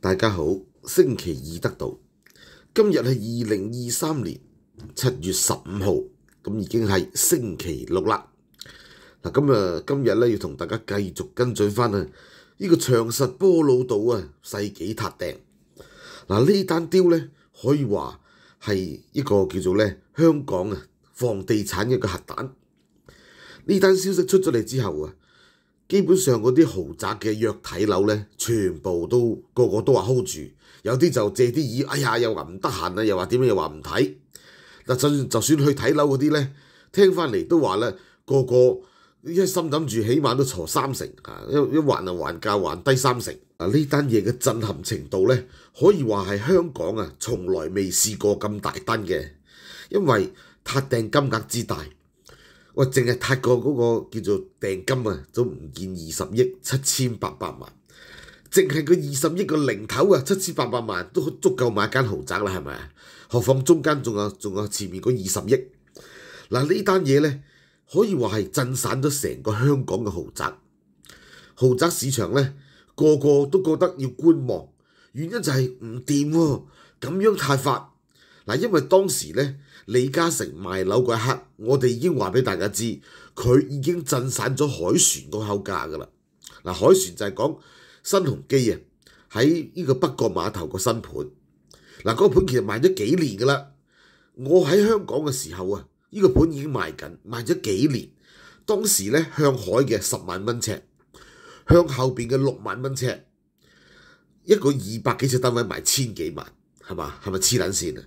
大家好，星期二得到，今日系二零二三年七月十五号，咁已经系星期六啦。嗱，今日今日咧要同大家继续跟进翻啊，呢个长实波佬岛啊世纪塔顶，嗱呢单雕咧可以话系一个叫做咧香港啊房地产一个核弹。呢单消息出咗嚟之后啊。基本上嗰啲豪宅嘅約睇樓咧，全部都個個都話 hold 住，有啲就借啲耳，哎呀又話唔得閒啊，又話點樣又話唔睇。嗱，就算就算去睇樓嗰啲咧，聽翻嚟都話咧，個個一心諗住起碼都坐三成啊，一一還啊還價還低三成啊，呢單嘢嘅震撼程度咧，可以話係香港啊，從來未試過咁大單嘅，因為塔訂金額之大。我淨係撻過嗰個叫做訂金啊，都唔見二十億七千八百萬，淨係個二十億個零頭啊，七千八百萬都足夠買間豪宅啦，係咪啊？何況中間仲有仲有前面嗰二十億，嗱呢單嘢咧可以話係震散咗成個香港嘅豪宅，豪宅市場咧個個都覺得要觀望，原因就係唔掂喎，咁樣太快。嗱，因為當時咧，李嘉誠賣樓嗰一刻，我哋已經話俾大家知，佢已經震散咗海船個口價噶啦。嗱，海船就係講新鴻基啊，喺呢個北角碼頭個新盤。嗱，嗰個盤其實賣咗幾年噶啦。我喺香港嘅時候啊，呢個盤已經賣緊，賣咗幾年。當時咧向海嘅十萬蚊尺，向後邊嘅六萬蚊尺，一個二百幾尺單位賣千幾萬，係嘛？係咪黐撚線啊？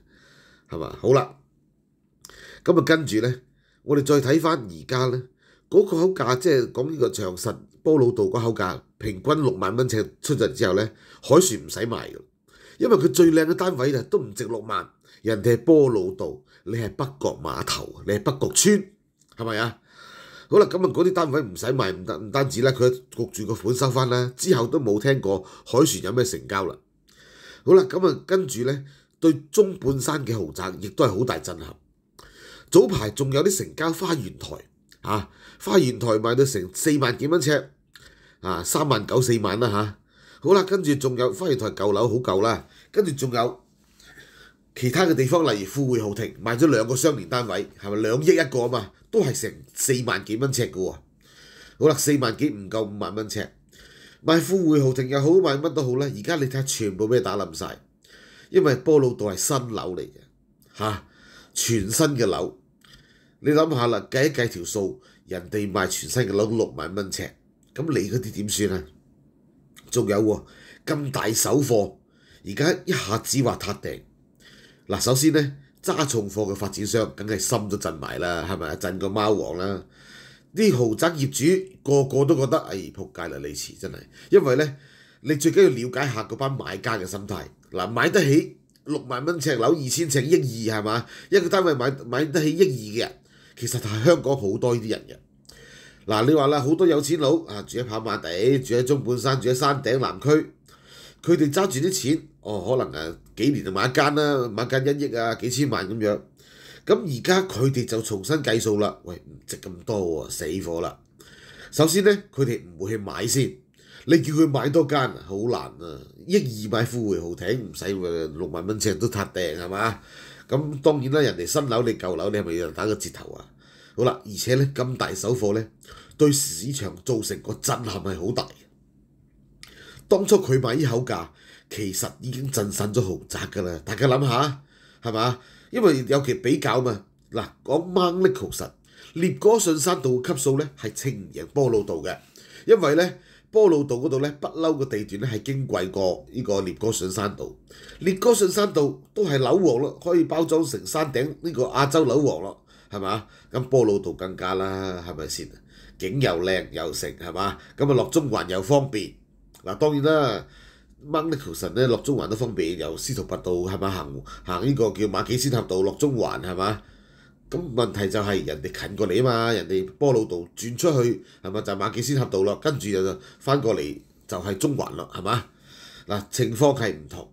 係嘛？好啦，咁啊跟住咧，我哋再睇翻而家咧嗰個口價，即係講呢個長實波魯道個口價，平均六萬蚊尺出盡之後咧，海船唔使賣嘅，因為佢最靚嘅單位啊都唔值六萬，人哋係波魯道，你係北角碼頭，你係北角村，係咪啊？好啦，咁啊嗰啲單位唔使賣唔得，唔單止咧，佢焗住個款收翻啦，之後都冇聽過海船有咩成交啦。好啦，咁啊跟住咧。對中半山嘅豪宅亦都係好大震撼。早排仲有啲成交花園台啊，花園台賣到成四萬幾蚊尺啊，三萬九四萬啦嚇。好啦，跟住仲有花園台舊樓好舊啦，跟住仲有其他嘅地方，例如富匯豪庭賣咗兩個雙連單位，係咪兩億一個啊嘛？都係成四萬幾蚊尺嘅喎。好啦，四萬幾唔夠五萬蚊尺，賣富匯豪庭又好，賣乜都好啦。而家你睇下，全部俾打冧曬。因為波老道係新樓嚟嘅，嚇全新嘅樓，你諗下啦，計一計條數，人哋賣全新嘅樓六萬蚊尺，咁你嗰啲點算啊？仲有喎咁大手貨，而家一下子話塌訂，嗱首先咧揸重貨嘅發展商梗係心都震埋啦，係咪啊震個貓王啦？啲豪宅業主個個都覺得哎撲街啦，你慈真係，因為咧你最緊要了解下嗰班買家嘅心態。嗱，買得起六萬蚊尺樓二千尺億二係嘛？一個單位買買得起億二嘅人，其實係香港好多呢啲人嘅。嗱，你話啦，好多有錢佬啊，住喺跑馬地，住喺中半山，住喺山頂南區，佢哋揸住啲錢，哦，可能啊幾年就買間啦，買間一億啊幾千萬咁樣。咁而家佢哋就重新計數啦，喂，唔值咁多喎，死火啦！首先咧，佢哋唔會去買先。你叫佢買多間，好難啊！一二買富回豪艇，唔使六萬蚊尺都攤定係嘛？咁當然啦，人哋新樓你舊樓，你係咪要打個折頭啊？好啦，而且咧咁大手貨咧，對市場造成個震撼係好大。當初佢買依口價，其實已經震散咗豪宅㗎啦。大家諗下，係嘛？因為有其比較嘛。嗱，講掹力豪實，獵哥信山道級數咧係唔越波魯道嘅，因為咧。波魯道嗰度咧不嬲嘅地段咧係矜貴過呢個獵哥上山道，獵哥上山道都係樓王咯，可以包裝成山頂呢個亞洲樓王咯，係嘛？咁波魯道更加啦，係咪先？景又靚又成，係嘛？咁啊落中環又方便。嗱當然啦，掹呢 o 神咧落中環都方便，由司徒拔道係咪行行呢個叫馬幾仙塔道落中環係嘛？咁問題就係人哋近過你啊嘛，人哋波魯道轉出去係嘛，就馬幾仙合道咯，跟住就翻過嚟就係中環咯，係嘛？嗱，情況係唔同。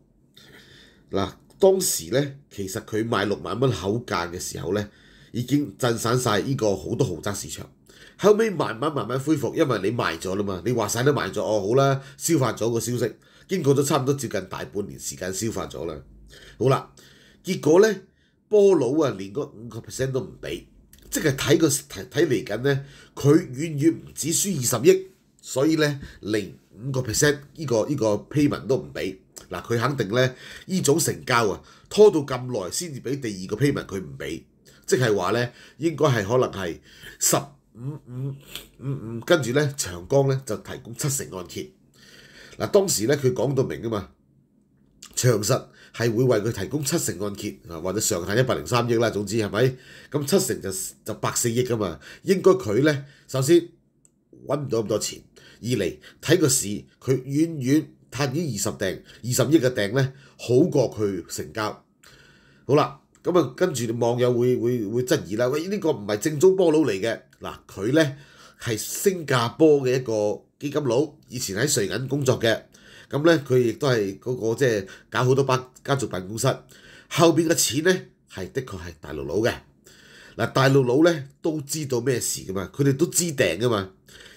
嗱，當時咧，其實佢賣六萬蚊口價嘅時候咧，已經震散曬依個好多豪宅市場。後屘慢慢慢慢恢復，因為你賣咗啦嘛，你話曬都賣咗哦，好啦，消化咗個消息，經過咗差唔多接近大半年時間消化咗啦。好啦，結果咧。波佬啊，連嗰五個 percent 都唔俾，即係睇個睇睇嚟緊咧，佢遠遠唔止輸二十億，所以咧零五個 percent 依個依個 payment 都唔俾，嗱佢肯定咧依種成交啊拖到咁耐先至俾第二個 payment，佢唔俾，即係話咧應該係可能係十五五五五跟住咧長江咧就提供七成按揭，嗱當時咧佢講到明啊嘛長實。係會為佢提供七成按揭啊，或者上限一百零三億啦，總之係咪？咁七成就就百四億噶嘛，應該佢咧首先揾唔到咁多錢，二嚟睇個市，佢遠遠攤完二十訂二十億嘅訂咧，好過佢成交。好啦，咁啊跟住網友會會會質疑啦，喂呢個唔係正宗波佬嚟嘅，嗱佢咧係新加坡嘅一個基金佬，以前喺瑞銀工作嘅。咁咧，佢亦都係嗰個即係搞好多班家族辦公室，後邊嘅錢咧係的確係大陸佬嘅。嗱，大陸佬咧都知道咩事噶嘛，佢哋都知訂噶嘛。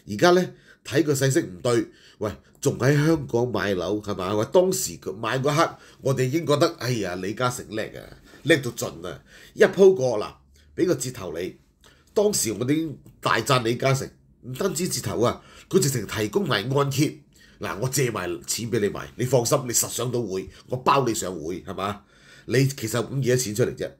而家咧睇個細聲唔對，喂，仲喺香港買樓係嘛？話當時佢買嗰刻，我哋已經覺得哎呀李嘉誠叻啊，叻到盡啊，一鋪過嗱，俾個折頭你。當時我哋大讚李嘉誠，唔單止折頭啊，佢直情提供埋按揭。嗱，我借埋錢俾你埋，你放心，你實上到會，我包你上會，係嘛？你其實五億多錢出嚟啫？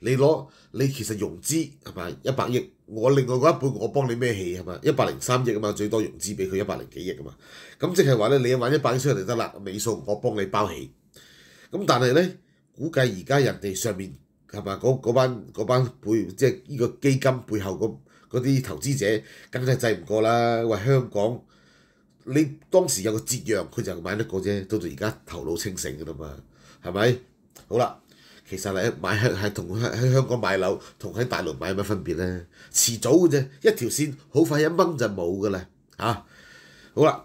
你攞你其實融資係咪一百億，我另外嗰一半我幫你咩戲係嘛？一百零三億啊嘛，最多融資俾佢一百零幾億啊嘛。咁即係話咧，你玩一百億出嚟得啦，尾數我幫你包起。咁但係咧，估計而家人哋上面係嘛嗰嗰班嗰班背即係呢個基金背後嗰嗰啲投資者，梗係制唔過啦。喂，香港。你當時有個節約，佢就買得過啫。到到而家頭腦清醒㗎啦嘛，係咪？好啦，其實你買喺同喺喺香港買樓同喺大陸買有乜分別咧？遲早嘅啫，一條線好快一掹就冇㗎啦，嚇！好啦，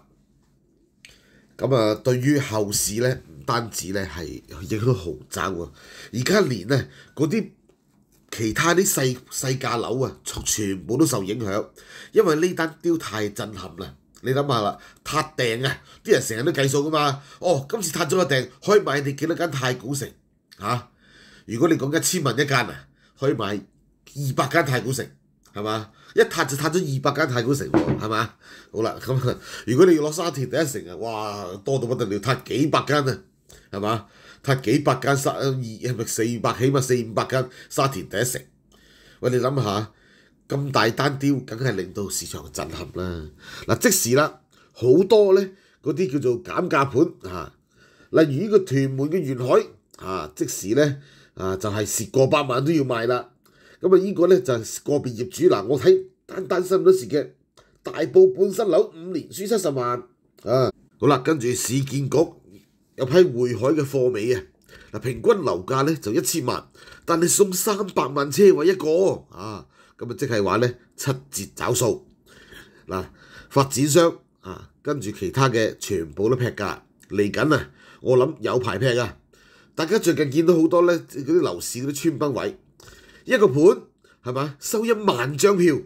咁啊，對於後市咧，唔單止咧係影響豪宅喎，而家連咧嗰啲其他啲細細價樓啊，全部都受影響，因為呢單雕太震撼啦。你諗下啦，塔訂啊，啲人成日都計數噶嘛。哦，今次塔咗個訂，可以買你幾多間太古城？嚇，如果你講一千萬一間啊，可以買二百間太古城，係嘛？一塔就塔咗二百間太古城喎，係嘛？好啦，咁如果你要攞沙田第一城啊，哇，多到不得了，塔幾百間啊，係嘛？塔幾百間沙二係咪四百起嘛？四五百間沙田第一城，喂，你諗下。咁大單吊，梗係令到市場震撼啦！嗱，即使啦，好多咧嗰啲叫做減價盤啊，例如呢個屯門嘅沿海啊，即使咧啊，就係蝕過百萬都要賣啦。咁啊，依個咧就個別業主嗱，我睇單單新唔多時嘅大埔半新樓五年輸七十萬啊！好啦，跟住市建局有批匯海嘅貨尾啊，嗱，平均樓價咧就一千萬，但係送三百萬車位一個啊！咁啊，即係話咧七折找數嗱，發展商啊，跟住其他嘅全部都劈價嚟緊啊！我諗有排劈啊！大家最近見到好多咧嗰啲樓市嗰啲串崩位，一個盤係嘛收一萬張票，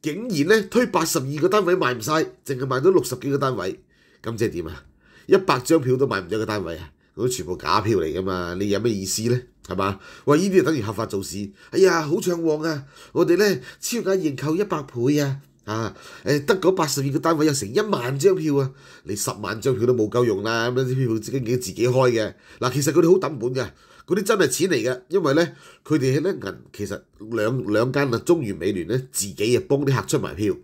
竟然咧推八十二個單位賣唔曬，淨係賣到六十幾個單位，咁即係點啊？一百張票都買唔到個單位啊！啲全部假票嚟噶嘛？你有咩意思咧？係嘛？喂，依啲就等於合法做事。哎呀，好暢旺啊！我哋咧超額認購一百倍啊！啊，誒得嗰八十二個單位有成一萬張票啊！你十萬張票都冇夠用啦！咁啲票自己自己開嘅。嗱，其實佢哋好揼本嘅，嗰啲真係錢嚟嘅。因為咧，佢哋咧銀其實兩兩間啊中元美聯咧自己啊幫啲客出埋票。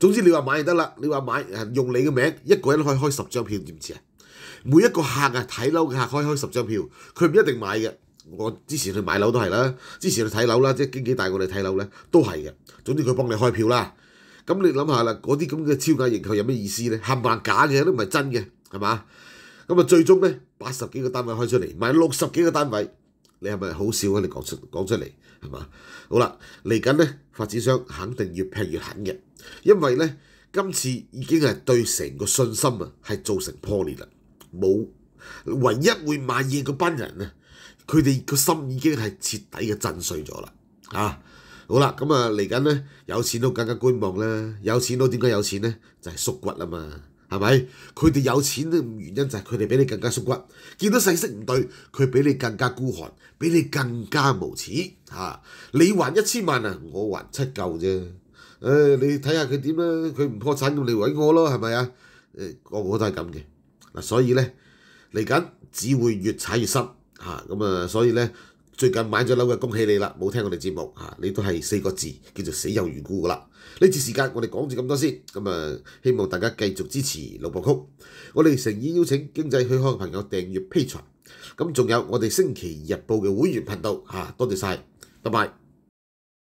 總之你話買就得啦，你話買用你嘅名一個人可以開十張票，知唔知啊？每一個客啊睇嬲嘅客可以開十張票，佢唔一定買嘅。我之前去買樓都係啦，之前去睇樓啦，即係經紀帶我哋睇樓咧，都係嘅。總之佢幫你開票啦。咁你諗下啦，嗰啲咁嘅超假認購有咩意思咧？冚唪假嘅都唔係真嘅，係嘛？咁啊，最終咧八十幾個單位開出嚟，賣六十幾個單位，你係咪好少啊？你講出講出嚟係嘛？好啦，嚟緊咧，發展商肯定越拼越狠嘅，因為咧今次已經係對成個信心啊係造成破裂啦，冇唯一會買嘢嗰班人啊！佢哋個心已經係徹底嘅震碎咗啦！啊，好啦，咁啊嚟緊咧，有錢都更加觀望啦。有錢都點解有錢咧？就係縮骨啊嘛，係咪？佢哋有錢嘅原因就係佢哋比你更加縮骨，見到細色唔對，佢比你更加孤寒，比你更加無恥嚇。你還一千萬啊，我還七嚿啫。誒，你睇下佢點啦？佢唔破產，咁嚟毀我咯，係咪啊？誒，個個都係咁嘅嗱，所以咧嚟緊只會越踩越深。嚇咁啊！所以咧，最近買咗樓嘅恭喜你啦！冇聽我哋節目嚇，你都係四個字叫做死有餘辜噶啦！呢次時間我哋講住咁多先，咁啊希望大家繼續支持老布曲，我哋誠意邀請經濟虛刊嘅朋友訂閱披財，咁仲有我哋星期日報嘅會員頻道嚇，多謝曬，拜拜。